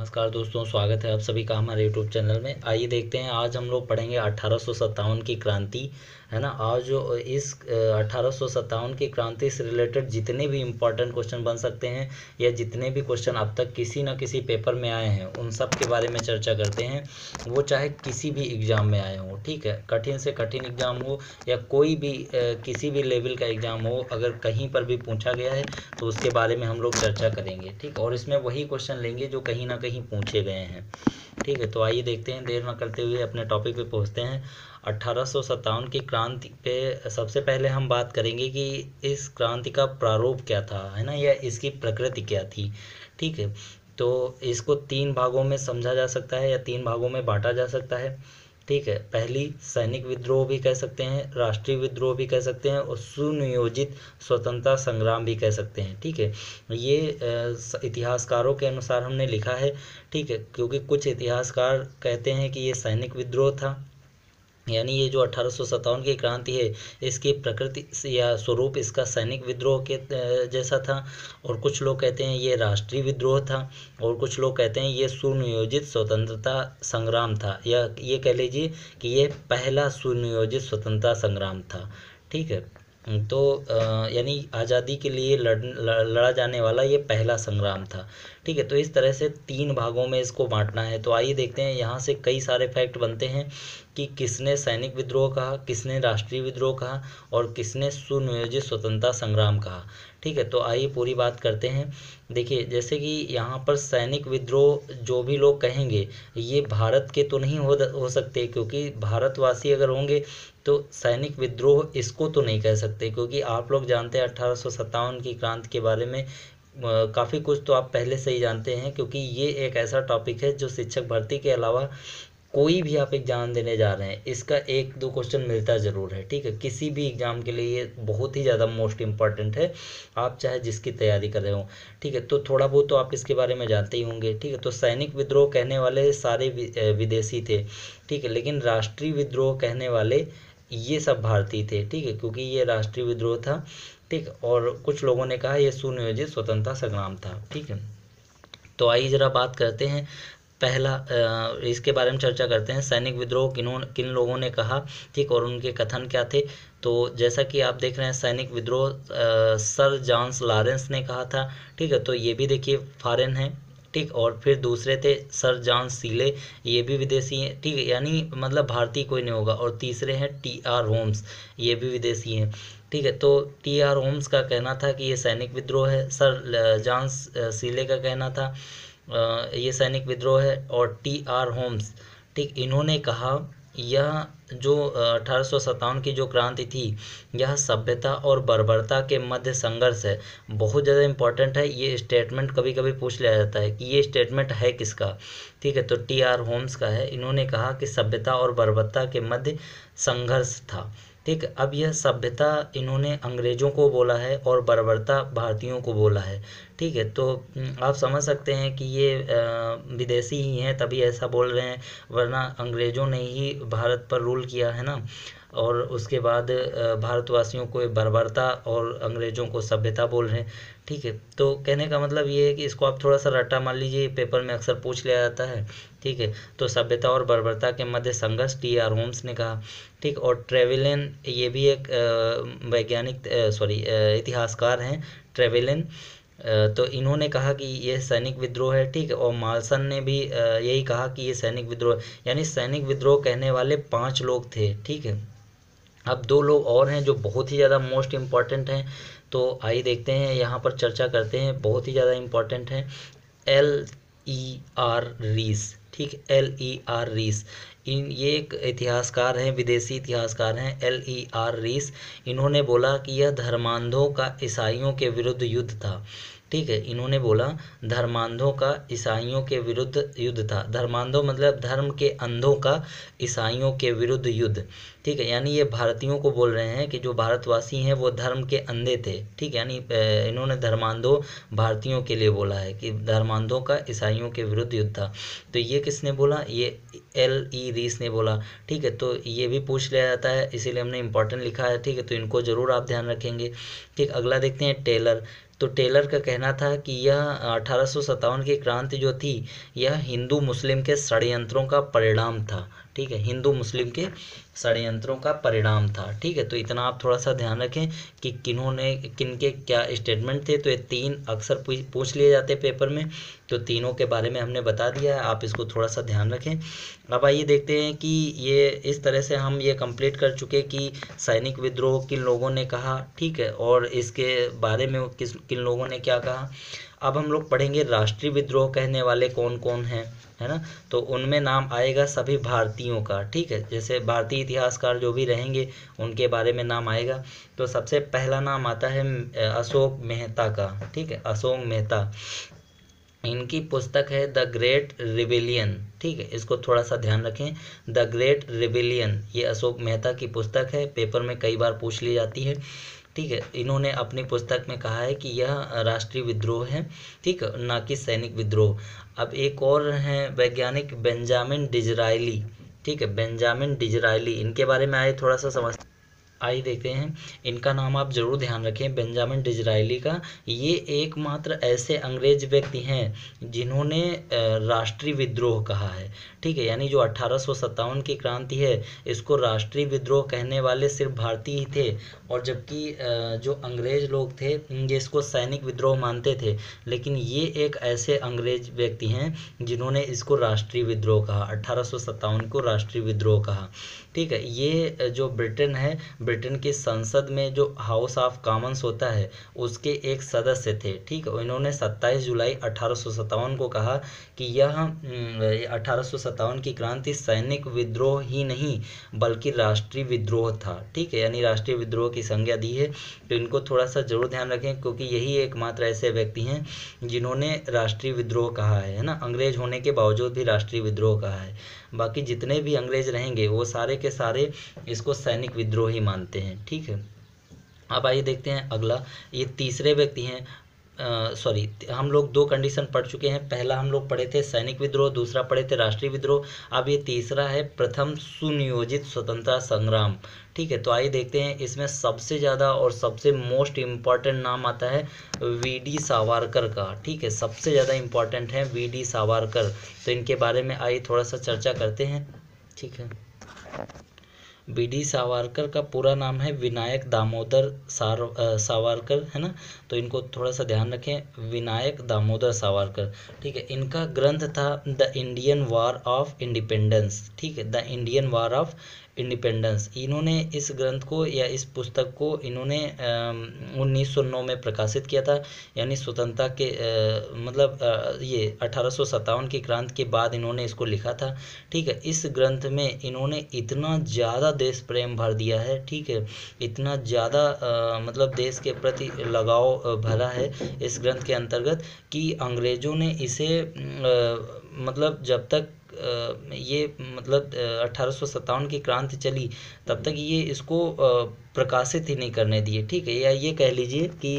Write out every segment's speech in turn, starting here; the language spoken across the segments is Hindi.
नमस्कार दोस्तों स्वागत है आप सभी का हमारे यूट्यूब चैनल में आइए देखते हैं आज हम लोग पढ़ेंगे अठारह की क्रांति है ना और जो इस अठारह की क्रांति से रिलेटेड जितने भी इम्पोर्टेंट क्वेश्चन बन सकते हैं या जितने भी क्वेश्चन अब तक किसी ना किसी पेपर में आए हैं उन सब के बारे में चर्चा करते हैं वो चाहे किसी भी एग्ज़ाम में आए हों ठीक है कठिन से कठिन एग्ज़ाम हो या कोई भी किसी भी लेवल का एग्ज़ाम हो अगर कहीं पर भी पूछा गया है तो उसके बारे में हम लोग चर्चा करेंगे ठीक और इसमें वही क्वेश्चन लेंगे जो कहीं ना कहीं पूछे गए हैं ठीक है तो आइए देखते हैं देर ना करते हुए अपने टॉपिक पे पहुँचते हैं अट्ठारह की क्रांति पे सबसे पहले हम बात करेंगे कि इस क्रांति का प्रारूप क्या था है ना या इसकी प्रकृति क्या थी ठीक है तो इसको तीन भागों में समझा जा सकता है या तीन भागों में बांटा जा सकता है ठीक है पहली सैनिक विद्रोह भी कह सकते हैं राष्ट्रीय विद्रोह भी कह सकते हैं और सुनियोजित स्वतंत्रता संग्राम भी कह सकते हैं ठीक है ये इतिहासकारों के अनुसार हमने लिखा है ठीक है क्योंकि कुछ इतिहासकार कहते हैं कि ये सैनिक विद्रोह था यानी ये जो अठारह की क्रांति है इसकी प्रकृति या स्वरूप इसका सैनिक विद्रोह के जैसा था और कुछ लोग कहते हैं ये राष्ट्रीय विद्रोह था और कुछ लोग कहते हैं ये सुनियोजित स्वतंत्रता संग्राम था या ये कह लीजिए कि ये पहला सुनियोजित स्वतंत्रता संग्राम था ठीक है तो यानी आज़ादी के लिए लड़ लड़ा जाने वाला ये पहला संग्राम था ठीक है तो इस तरह से तीन भागों में इसको बांटना है तो आइए देखते हैं यहाँ से कई सारे फैक्ट बनते हैं कि किसने सैनिक विद्रोह कहा किसने राष्ट्रीय विद्रोह कहा और किसने सुनियोजित स्वतंत्रता संग्राम कहा ठीक है तो आइए पूरी बात करते हैं देखिए जैसे कि यहाँ पर सैनिक विद्रोह जो भी लोग कहेंगे ये भारत के तो नहीं हो हो सकते क्योंकि भारतवासी अगर होंगे तो सैनिक विद्रोह इसको तो नहीं कह सकते क्योंकि आप लोग जानते हैं अठारह की क्रांति के बारे में काफ़ी कुछ तो आप पहले से ही जानते हैं क्योंकि ये एक ऐसा टॉपिक है जो शिक्षक भर्ती के अलावा कोई भी आप एग्ज़ाम देने जा रहे हैं इसका एक दो क्वेश्चन मिलता ज़रूर है ठीक है किसी भी एग्ज़ाम के लिए ये बहुत ही ज़्यादा मोस्ट इम्पॉर्टेंट है आप चाहे जिसकी तैयारी कर रहे हो ठीक है तो थोड़ा बहुत तो आप इसके बारे में जानते ही होंगे ठीक है तो सैनिक विद्रोह कहने वाले सारे विदेशी थे ठीक है लेकिन राष्ट्रीय विद्रोह कहने वाले ये सब भारतीय थे ठीक है क्योंकि ये राष्ट्रीय विद्रोह था ठीक और कुछ लोगों ने कहा यह सुनियोजित स्वतंत्रता संग्राम था ठीक है तो आइए ज़रा बात करते हैं पहला इसके बारे में चर्चा करते हैं सैनिक विद्रोह किनों किन लोगों ने कहा ठीक और उनके कथन क्या थे तो जैसा कि आप देख रहे हैं सैनिक विद्रोह सर जॉन्स लॉरेंस ने कहा था ठीक है तो ये भी देखिए फॉरेन है ठीक और फिर दूसरे थे सर जॉन सीले ये भी विदेशी हैं ठीक है यानी मतलब भारतीय कोई नहीं होगा और तीसरे हैं टी आर होम्स ये भी विदेशी हैं ठीक है तो टी आर होम्स का कहना था कि ये सैनिक विद्रोह है सर जॉन सीले का कहना था ये सैनिक विद्रोह है और टी आर होम्स ठीक इन्होंने कहा यह जो अठारह सौ सत्तावन की जो क्रांति थी यह सभ्यता और बर्बरता के मध्य संघर्ष है बहुत ज़्यादा इंपॉर्टेंट है ये स्टेटमेंट कभी कभी पूछ लिया जाता है कि ये स्टेटमेंट है किसका ठीक है तो टी आर होम्स का है इन्होंने कहा कि सभ्यता और बर्बरता के मध्य संघर्ष था ठीक अब यह सभ्यता इन्होंने अंग्रेजों को बोला है और बर्बरता भारतीयों को बोला है ठीक है तो आप समझ सकते हैं कि ये विदेशी ही हैं तभी ऐसा बोल रहे हैं वरना अंग्रेजों ने ही भारत पर रूल किया है ना और उसके बाद भारतवासियों को बर्बरता और अंग्रेज़ों को सभ्यता बोल रहे हैं ठीक है तो कहने का मतलब ये है कि इसको आप थोड़ा सा रट्टा मान लीजिए पेपर में अक्सर पूछ लिया जाता है ठीक है तो सभ्यता और बर्बरता के मध्य संघर्ष टी आर होम्स ने कहा ठीक और ट्रेवेलन ये भी एक वैज्ञानिक सॉरी इतिहासकार हैं ट्रेवेलन तो इन्होंने कहा कि ये सैनिक विद्रोह है ठीक और मालसन ने भी यही कहा कि ये सैनिक विद्रोह यानी सैनिक विद्रोह कहने वाले पांच लोग थे ठीक है अब दो लोग और हैं जो बहुत ही ज़्यादा मोस्ट इम्पॉर्टेंट हैं तो आइए देखते हैं यहाँ पर चर्चा करते हैं बहुत ही ज़्यादा इम्पॉर्टेंट हैं एल ई आर रीस ठीक एल ई आर रीस इन ये एक इतिहासकार हैं विदेशी इतिहासकार हैं एल ई आर रीस इन्होंने बोला कि यह धर्मांधों का ईसाइयों के विरुद्ध युद्ध था ठीक है इन्होंने बोला धर्मांधों का ईसाइयों के विरुद्ध युद्ध था धर्मांधों मतलब धर्म के अंधों का ईसाइयों के विरुद्ध युद्ध ठीक है यानी ये भारतीयों को बोल रहे हैं कि जो भारतवासी हैं वो धर्म के अंधे थे ठीक है यानी इन्होंने धर्मांधों भारतीयों के लिए बोला है कि धर्मांधों का ईसाइयों के विरुद्ध युद्ध था तो ये किसने बोला ये एल ई रीस ने बोला ठीक है तो ये भी पूछ लिया जाता है इसीलिए हमने इंपॉर्टेंट लिखा है ठीक है तो इनको ज़रूर आप ध्यान रखेंगे ठीक अगला देखते हैं टेलर तो टेलर का कहना था कि यह अठारह की क्रांति जो थी यह हिंदू मुस्लिम के षडयंत्रों का परिणाम था ठीक है हिंदू मुस्लिम के षडयंत्रों का परिणाम था ठीक है तो इतना आप थोड़ा सा ध्यान रखें कि किन्हों ने किन के क्या स्टेटमेंट थे तो ये तीन अक्सर पूछ लिए जाते पेपर में तो तीनों के बारे में हमने बता दिया है आप इसको थोड़ा सा ध्यान रखें अब आइए देखते हैं कि ये इस तरह से हम ये कंप्लीट कर चुके कि सैनिक विद्रोह किन लोगों ने कहा ठीक है और इसके बारे में किस किन लोगों ने क्या कहा अब हम लोग पढ़ेंगे राष्ट्रीय विद्रोह कहने वाले कौन कौन हैं है ना तो उनमें नाम आएगा सभी भारतीयों का ठीक है जैसे भारतीय इतिहासकार जो भी रहेंगे उनके बारे में नाम आएगा तो सबसे पहला नाम आता है अशोक मेहता का ठीक है अशोक मेहता इनकी पुस्तक है द ग्रेट रिविलियन ठीक है इसको थोड़ा सा ध्यान रखें द ग्रेट रिविलियन ये अशोक मेहता की पुस्तक है पेपर में कई बार पूछ ली जाती है ठीक है इन्होंने अपनी पुस्तक में कहा है कि यह राष्ट्रीय विद्रोह है ठीक है ना कि सैनिक विद्रोह अब एक और हैं वैज्ञानिक बेंजामिन डिजराइली ठीक है बेंजामिन डिजराइली इनके बारे में आए थोड़ा सा समझ आई देखते हैं इनका नाम आप ज़रूर ध्यान रखें बेंजामिन डिजराइली का ये एकमात्र ऐसे अंग्रेज व्यक्ति हैं जिन्होंने राष्ट्रीय विद्रोह कहा है ठीक है यानी जो अट्ठारह की क्रांति है इसको राष्ट्रीय विद्रोह कहने वाले सिर्फ भारतीय ही थे और जबकि जो अंग्रेज लोग थे ये इसको सैनिक विद्रोह मानते थे लेकिन ये एक ऐसे अंग्रेज व्यक्ति हैं जिन्होंने इसको राष्ट्रीय विद्रोह कहा अट्ठारह को राष्ट्रीय विद्रोह कहा ठीक है ये जो ब्रिटेन है ब्रिटेन की संसद में जो हाउस ऑफ कॉमन्स होता है उसके एक सदस्य थे ठीक है इन्होंने 27 जुलाई अठारह को कहा कि यह अठारह की क्रांति सैनिक विद्रोह ही नहीं बल्कि राष्ट्रीय विद्रोह था ठीक है यानी राष्ट्रीय विद्रोह की संज्ञा दी है तो इनको थोड़ा सा जरूर ध्यान रखें क्योंकि यही एकमात्र ऐसे व्यक्ति हैं जिन्होंने राष्ट्रीय विद्रोह कहा है ना अंग्रेज होने के बावजूद भी राष्ट्रीय विद्रोह कहा है बाकी जितने भी अंग्रेज रहेंगे वो सारे के सारे इसको सैनिक विद्रोही मानते हैं ठीक है अब आइए देखते हैं अगला ये तीसरे व्यक्ति हैं सॉरी हम लोग दो कंडीशन पढ़ चुके हैं पहला हम लोग पढ़े थे सैनिक विद्रोह दूसरा पढ़े थे राष्ट्रीय विद्रोह अब ये तीसरा है प्रथम सुनियोजित स्वतंत्रता संग्राम ठीक है तो आइए देखते हैं इसमें सबसे ज़्यादा और सबसे मोस्ट इम्पॉर्टेंट नाम आता है वी डी सावरकर का ठीक है सबसे ज़्यादा इम्पॉर्टेंट है वी डी सावरकर तो इनके बारे में आइए थोड़ा सा चर्चा करते हैं ठीक है बी डी सावरकर का पूरा नाम है विनायक दामोदर सार सावरकर है ना तो इनको थोड़ा सा ध्यान रखें विनायक दामोदर सावरकर ठीक है इनका ग्रंथ था the Indian war of independence ठीक है the Indian war of independence इन्होंने इस ग्रंथ को या इस पुस्तक को इन्होंने उन्नीस में प्रकाशित किया था यानी स्वतंत्रता के मतलब ये अठारह की क्रांति के बाद इन्होंने इसको लिखा था ठीक है इस ग्रंथ में इन्होंने इतना ज़्यादा देश प्रेम भर दिया है ठीक है इतना ज़्यादा मतलब देश के प्रति लगाव भरा है इस ग्रंथ के अंतर्गत कि अंग्रेज़ों ने इसे आ, मतलब जब तक ये मतलब अठारह की क्रांति चली तब तक ये इसको प्रकाशित ही नहीं करने दिए ठीक है या ये कह लीजिए कि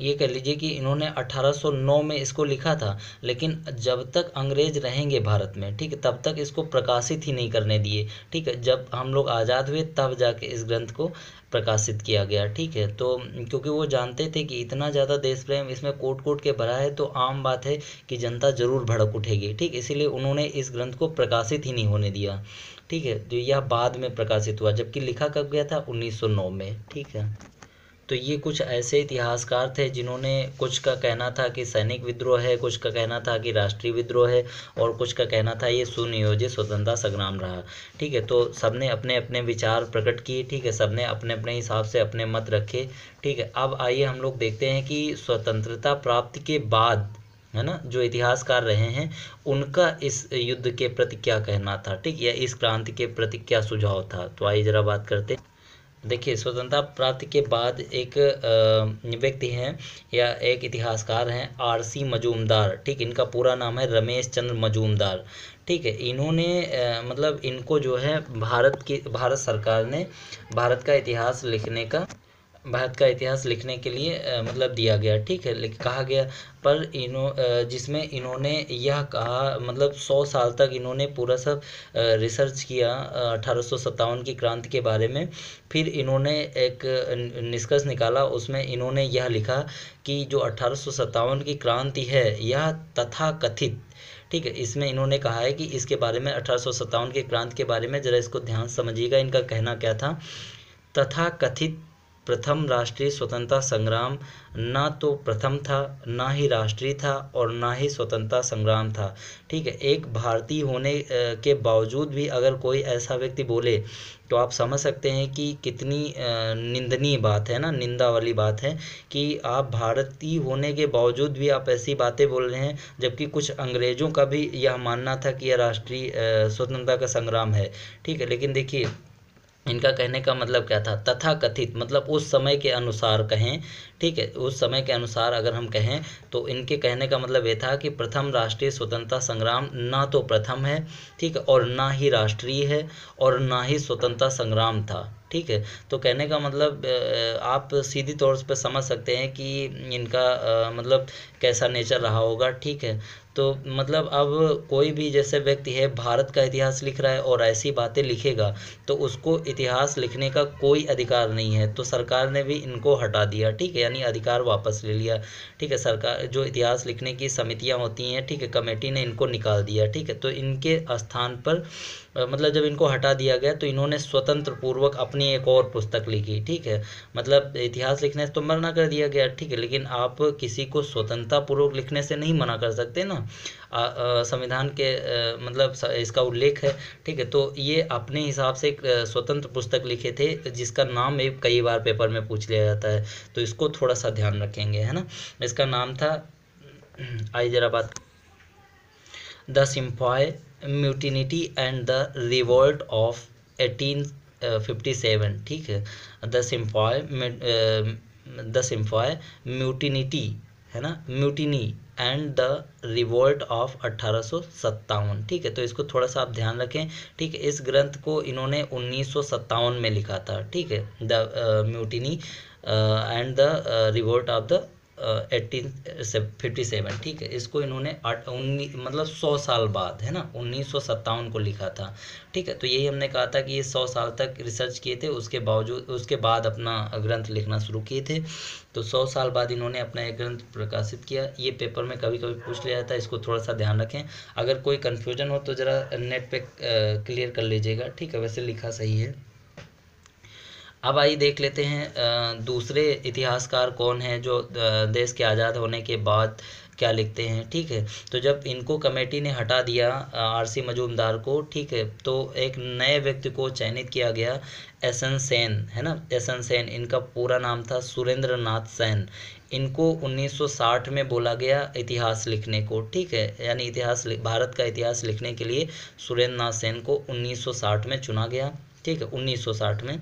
ये कह लीजिए कि इन्होंने 1809 में इसको लिखा था लेकिन जब तक अंग्रेज रहेंगे भारत में ठीक है तब तक इसको प्रकाशित ही नहीं करने दिए ठीक है जब हम लोग आज़ाद हुए तब जाके इस ग्रंथ को प्रकाशित किया गया ठीक है तो क्योंकि वो जानते थे कि इतना ज़्यादा देश प्रेम इसमें कोट कोट के भरा है तो आम बात है कि जनता ज़रूर भड़क उठेगी ठीक इसीलिए उन्होंने इस ग्रंथ को प्रकाशित ही नहीं होने दिया ठीक है जो तो यह बाद में प्रकाशित हुआ जबकि लिखा कब गया था 1909 में ठीक है तो ये कुछ ऐसे इतिहासकार थे जिन्होंने कुछ का कहना था कि सैनिक विद्रोह है कुछ का कहना था कि राष्ट्रीय विद्रोह है और कुछ का कहना था ये सुनियोजित स्वतंत्रता संग्राम रहा ठीक है तो सबने अपने अपने विचार प्रकट किए ठीक है सबने अपने अपने हिसाब से अपने मत रखे ठीक है अब आइए हम लोग देखते हैं कि स्वतंत्रता प्राप्ति के बाद है ना जो इतिहासकार रहे हैं उनका इस युद्ध के प्रति क्या कहना था ठीक या इस क्रांति के प्रति क्या सुझाव था तो आइए जरा बात करते हैं देखिए स्वतंत्रता प्राप्ति के बाद एक व्यक्ति हैं या एक इतिहासकार हैं आर सी मजूमदार ठीक इनका पूरा नाम है रमेश चंद्र मजूमदार ठीक है इन्होंने मतलब इनको जो है भारत की भारत सरकार ने भारत का इतिहास लिखने का भारत का इतिहास लिखने के लिए मतलब दिया गया ठीक है लेकिन कहा गया पर इन्हों जिसमें इन्होंने यह कहा मतलब सौ साल तक इन्होंने पूरा सब रिसर्च किया अठारह की क्रांति के बारे में फिर इन्होंने एक निष्कर्ष निकाला उसमें इन्होंने यह लिखा कि जो अठारह की क्रांति है यह तथा कथित ठीक है इसमें इन्होंने कहा है कि इसके बारे में अठारह की क्रांति के बारे में ज़रा इसको ध्यान समझिएगा इनका कहना क्या था तथा कथित प्रथम राष्ट्रीय स्वतंत्रता संग्राम ना तो प्रथम था ना ही राष्ट्रीय था और ना ही स्वतंत्रता संग्राम था ठीक है एक भारतीय होने के बावजूद भी अगर कोई ऐसा व्यक्ति बोले तो आप समझ सकते हैं कि कितनी निंदनीय बात है ना निंदा वाली बात है कि आप भारतीय होने के बावजूद भी आप ऐसी बातें बोल रहे हैं जबकि कुछ अंग्रेज़ों का भी यह मानना था कि यह राष्ट्रीय स्वतंत्रता का संग्राम है ठीक है लेकिन देखिए इनका कहने का मतलब क्या था तथा कथित मतलब उस समय के अनुसार कहें ठीक है उस समय के अनुसार अगर हम कहें तो इनके कहने का मतलब ये था कि प्रथम राष्ट्रीय स्वतंत्रता संग्राम ना तो प्रथम है ठीक है और ना ही राष्ट्रीय है और ना ही स्वतंत्रता संग्राम था ठीक है तो कहने का मतलब आप सीधी तौर पर समझ सकते हैं कि इनका मतलब कैसा नेचर रहा होगा ठीक है तो मतलब अब कोई भी जैसे व्यक्ति है भारत का इतिहास लिख रहा है और ऐसी बातें लिखेगा तो उसको इतिहास लिखने का कोई अधिकार नहीं है तो सरकार ने भी इनको हटा दिया ठीक है यानी अधिकार वापस ले लिया ठीक है सरकार जो इतिहास लिखने की समितियाँ होती हैं ठीक है कमेटी ने इनको निकाल दिया ठीक है तो इनके स्थान पर मतलब जब इनको हटा दिया गया तो इन्होंने स्वतंत्र पूर्वक अपनी एक और पुस्तक लिखी ठीक है मतलब इतिहास लिखने से तो मना कर दिया गया ठीक है लेकिन आप किसी को स्वतंत्रता पूर्वक लिखने से नहीं मना कर सकते ना संविधान के आ, मतलब इसका उल्लेख है ठीक है तो ये अपने हिसाब से एक स्वतंत्र पुस्तक लिखे थे जिसका नाम एक कई बार पेपर में पूछ लिया जाता है तो इसको थोड़ा सा ध्यान रखेंगे है ना इसका नाम था आई जरा बात the sepoy mutiny and the revolt of eighteen fifty seven ठीक है the sepoy the sepoy mutiny है ना mutiny and the revolt of अट्ठारह ठीक है तो इसको थोड़ा सा आप ध्यान रखें ठीक है इस ग्रंथ को इन्होंने उन्नीस में लिखा था ठीक है the mutiny and the revolt of the eighteen fifty seven ठीक है इसको इन्होंने उन्नीस मतलब सौ साल बाद है ना उन्नीस सौ सत्तावन को लिखा था ठीक है तो यही हमने कहा था कि ये सौ साल तक रिसर्च किए थे उसके बावजूद उसके बाद अपना ग्रंथ लिखना शुरू किए थे तो सौ साल बाद इन्होंने अपना एक ग्रंथ प्रकाशित किया ये पेपर में कभी कभी पूछ लिया जाता है इसको थोड़ा सा ध्यान रखें अगर कोई कन्फ्यूजन हो तो ज़रा नेट पर क्लियर कर लीजिएगा ठीक है वैसे लिखा सही है अब आइए देख लेते हैं दूसरे इतिहासकार कौन हैं जो देश के आज़ाद होने के बाद क्या लिखते हैं ठीक है तो जब इनको कमेटी ने हटा दिया आरसी मजूमदार को ठीक है तो एक नए व्यक्ति को चयनित किया गया एसन सेन है ना एसन सेन इनका पूरा नाम था सुरेंद्र नाथ सेन इनको 1960 में बोला गया इतिहास लिखने को ठीक है यानी इतिहास भारत का इतिहास लिखने के लिए सुरेंद्र नाथ सेन को उन्नीस में चुना गया ठीक है उन्नीस में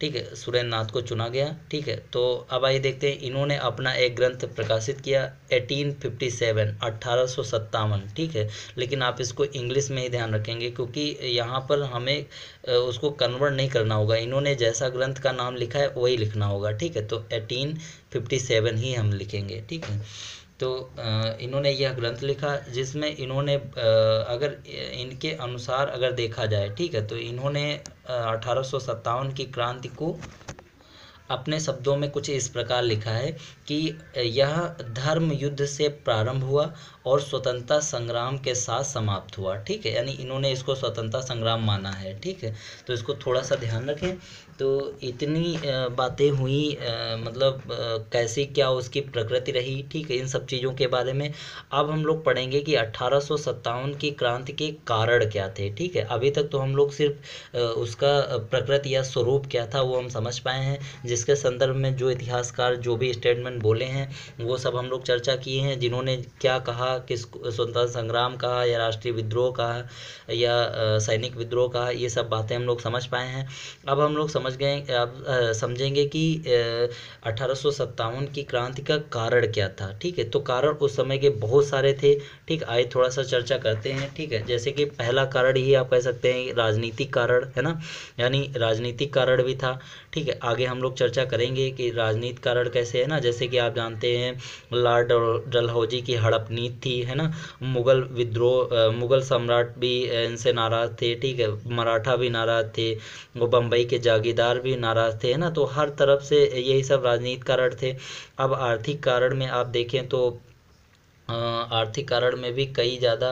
ठीक है सुरेंद्र नाथ को चुना गया ठीक है तो अब आइए देखते हैं इन्होंने अपना एक ग्रंथ प्रकाशित किया 1857 अट्ठारह ठीक है लेकिन आप इसको इंग्लिश में ही ध्यान रखेंगे क्योंकि यहाँ पर हमें उसको कन्वर्ट नहीं करना होगा इन्होंने जैसा ग्रंथ का नाम लिखा है वही लिखना होगा ठीक है तो 1857 ही हम लिखेंगे ठीक है तो इन्होंने यह ग्रंथ लिखा जिसमें इन्होंने अगर इनके अनुसार अगर देखा जाए ठीक है तो इन्होंने अठारह की क्रांति को अपने शब्दों में कुछ इस प्रकार लिखा है कि यह धर्म युद्ध से प्रारंभ हुआ और स्वतंत्रता संग्राम के साथ समाप्त हुआ ठीक है यानी इन्होंने इसको स्वतंत्रता संग्राम माना है ठीक है तो इसको थोड़ा सा ध्यान रखें तो इतनी बातें हुई मतलब कैसे क्या उसकी प्रकृति रही ठीक है इन सब चीज़ों के बारे में अब हम लोग पढ़ेंगे कि अट्ठारह की क्रांति के कारण क्या थे ठीक है अभी तक तो हम लोग सिर्फ उसका प्रकृति या स्वरूप क्या था वो हम समझ पाए हैं जिसके संदर्भ में जो इतिहासकार जो भी स्टेटमेंट बोले हैं वो सब हम लोग चर्चा किए हैं जिन्होंने क्या कहा किस स्वतंत्रता संग्राम का या राष्ट्रीय विद्रोह का या सैनिक विद्रोह का ये सब बातें हम लोग समझ पाए हैं अब हम लोग समझ गए अब समझेंगे कि अठारह की क्रांति का कारण क्या था ठीक है तो कारण उस समय के बहुत सारे थे ठीक आए थोड़ा सा चर्चा करते हैं ठीक है जैसे कि पहला कारण ही आप कह सकते हैं राजनीतिक कारण है ना यानी राजनीतिक कारण भी था ठीक है आगे हम लोग चर्चा करेंगे कि राजनीतिक कारण कैसे है ना जैसे कि आप जानते हैं लॉर्ड डलहौजी की हड़प थी है ना मुग़ल विद्रोह मुग़ल सम्राट भी इनसे नाराज़ थे ठीक है मराठा भी नाराज़ थे वो बम्बई के जागीरदार भी नाराज़ थे है ना तो हर तरफ से यही सब राजनीतिक कारण थे अब आर्थिक कारण में आप देखें तो आर्थिक कारण में भी कई ज़्यादा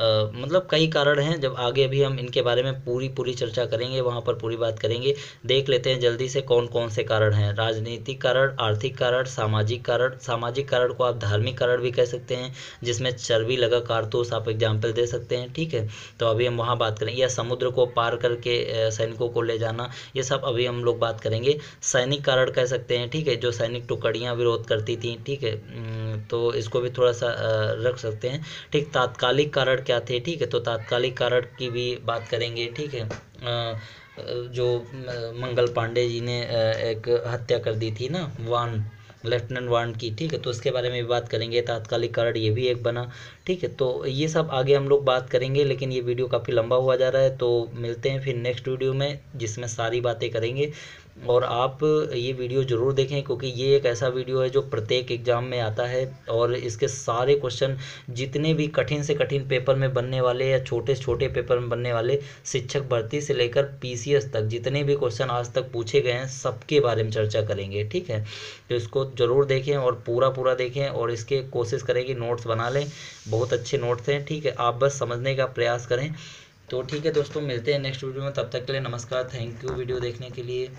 मतलब कई कारण हैं जब आगे भी हम इनके बारे में पूरी पूरी चर्चा करेंगे वहाँ पर पूरी बात करेंगे देख लेते हैं जल्दी से कौन कौन से कारण हैं राजनीतिक कारण आर्थिक कारण सामाजिक कारण सामाजिक कारण को आप धार्मिक कारण भी कह सकते हैं जिसमें चर्बी लगा कारतूस आप एग्जाम्पल दे सकते हैं ठीक है तो अभी हम वहाँ बात करेंगे या समुद्र को पार करके सैनिकों को ले जाना ये सब अभी हम लोग बात करेंगे सैनिक कारण कह सकते हैं ठीक है जो सैनिक टुकड़ियाँ विरोध करती थी ठीक है तो इसको भी थोड़ा सा रख सकते हैं ठीक तात्कालिक कारण क्या थे ठीक है तो तात्कालिक कारण की भी बात करेंगे ठीक है जो मंगल पांडे जी ने एक हत्या कर दी थी ना वान लेफ्टिनेंट वान की ठीक है तो उसके बारे में भी बात करेंगे तात्कालिक कारण ये भी एक बना ठीक है तो ये सब आगे हम लोग बात करेंगे लेकिन ये वीडियो काफ़ी लंबा हुआ जा रहा है तो मिलते हैं फिर नेक्स्ट वीडियो में जिसमें सारी बातें करेंगे और आप ये वीडियो ज़रूर देखें क्योंकि ये एक ऐसा वीडियो है जो प्रत्येक एग्ज़ाम में आता है और इसके सारे क्वेश्चन जितने भी कठिन से कठिन पेपर में बनने वाले या छोटे से छोटे पेपर में बनने वाले शिक्षक भर्ती से लेकर पीसीएस तक जितने भी क्वेश्चन आज तक पूछे गए हैं सबके बारे में चर्चा करेंगे ठीक है तो इसको ज़रूर देखें और पूरा पूरा देखें और इसके कोशिश करें कि नोट्स बना लें बहुत अच्छे नोट्स हैं ठीक है आप बस समझने का प्रयास करें तो ठीक है दोस्तों मिलते हैं नेक्स्ट वीडियो में तब तक के लिए नमस्कार थैंक यू वीडियो देखने के लिए